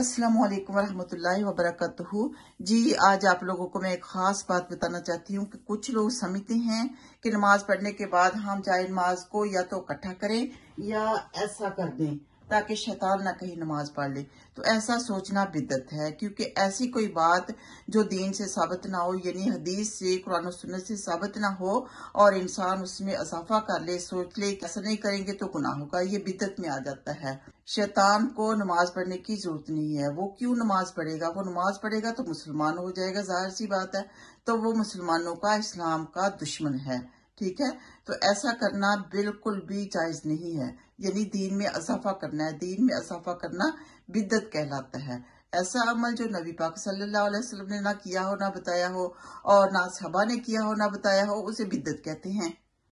अस्सलाम वालेकुम वरकत वबरकatuहू जी आज आप लोगों को मैं एक ख़ास बात बताना चाहती हूँ कि कुछ लोग समझते हैं कि नमाज पढ़ने के बाद हम चाहे नमाज को या तो इकट्ठा करें या ऐसा कर दें ताकि शैतान ना कहीं नमाज पढ़ ले तो ऐसा सोचना बिदत है क्योंकि ऐसी कोई बात जो दीन से साबित ना हो यानी हदीस से कुरान सुन्नत से साबित ना हो और इंसान उसमें इजाफा कर ले सोच ले ऐसा नहीं करेंगे तो गुनाह होगा ये बिदत में आ जाता है शैतान को नमाज पढ़ने की जरूरत नहीं है वो क्यों नमाज पढ़ेगा वो नमाज पढ़ेगा तो मुसलमान हो जाएगा जाहिर सी बात है तो वो मुसलमानों का इस्लाम का दुश्मन है ठीक है तो ऐसा करना बिल्कुल भी जायज नहीं है यानी दीन में अजाफा करना है दीन में अजाफा करना बिद्दत कहलाता है ऐसा अमल जो नबी पाक सल्लल्लाहु अलैहि वसल्लम ने ना किया हो ना बताया हो और ना सभा ने किया हो ना बताया हो उसे बिद्दत कहते हैं